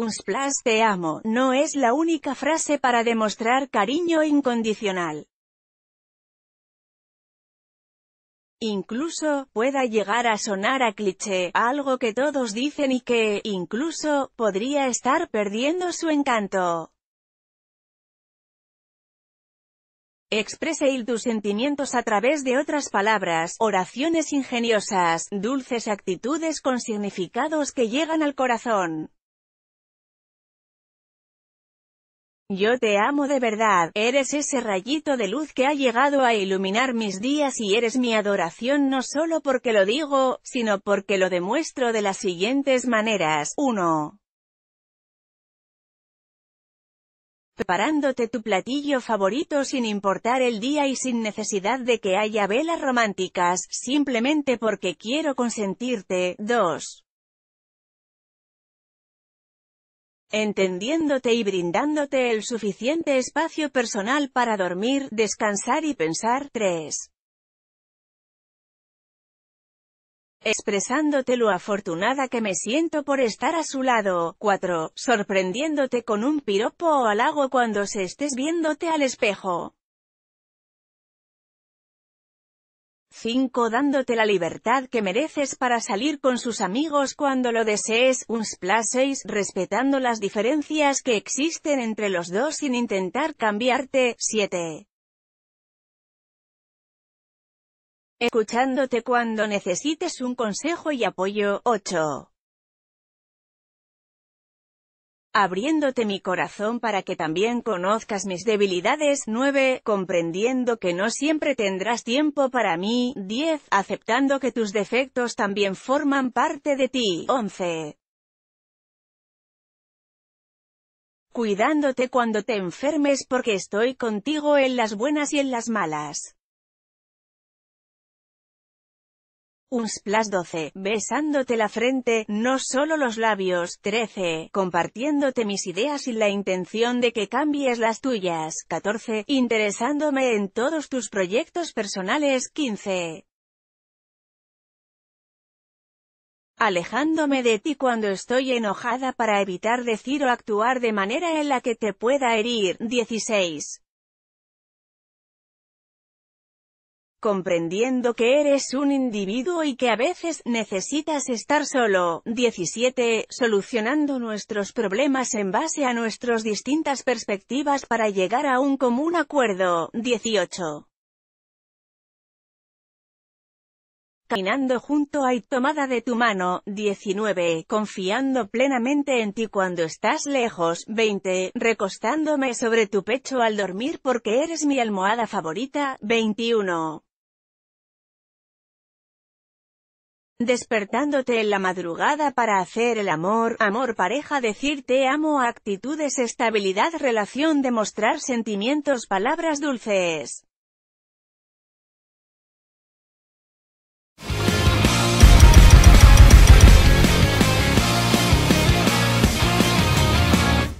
Un splash te amo no es la única frase para demostrar cariño incondicional. Incluso, pueda llegar a sonar a cliché, algo que todos dicen y que, incluso, podría estar perdiendo su encanto. Exprese tus sentimientos a través de otras palabras, oraciones ingeniosas, dulces actitudes con significados que llegan al corazón. Yo te amo de verdad, eres ese rayito de luz que ha llegado a iluminar mis días y eres mi adoración no solo porque lo digo, sino porque lo demuestro de las siguientes maneras. 1. preparándote tu platillo favorito sin importar el día y sin necesidad de que haya velas románticas, simplemente porque quiero consentirte. 2. entendiéndote y brindándote el suficiente espacio personal para dormir, descansar y pensar. 3. Expresándote lo afortunada que me siento por estar a su lado. 4. Sorprendiéndote con un piropo o halago cuando se estés viéndote al espejo. 5. Dándote la libertad que mereces para salir con sus amigos cuando lo desees. Un plus 6. Respetando las diferencias que existen entre los dos sin intentar cambiarte. 7. Escuchándote cuando necesites un consejo y apoyo. 8 abriéndote mi corazón para que también conozcas mis debilidades. 9. Comprendiendo que no siempre tendrás tiempo para mí. 10. Aceptando que tus defectos también forman parte de ti. 11. Cuidándote cuando te enfermes porque estoy contigo en las buenas y en las malas. Un 12, besándote la frente, no solo los labios, 13, compartiéndote mis ideas y la intención de que cambies las tuyas, 14, interesándome en todos tus proyectos personales, 15. Alejándome de ti cuando estoy enojada para evitar decir o actuar de manera en la que te pueda herir, 16. comprendiendo que eres un individuo y que a veces necesitas estar solo. 17. Solucionando nuestros problemas en base a nuestras distintas perspectivas para llegar a un común acuerdo. 18. Caminando junto hay y tomada de tu mano, 19, confiando plenamente en ti cuando estás lejos, 20, recostándome sobre tu pecho al dormir porque eres mi almohada favorita, 21. despertándote en la madrugada para hacer el amor, amor pareja, decirte amo, actitudes, estabilidad, relación, demostrar sentimientos, palabras dulces.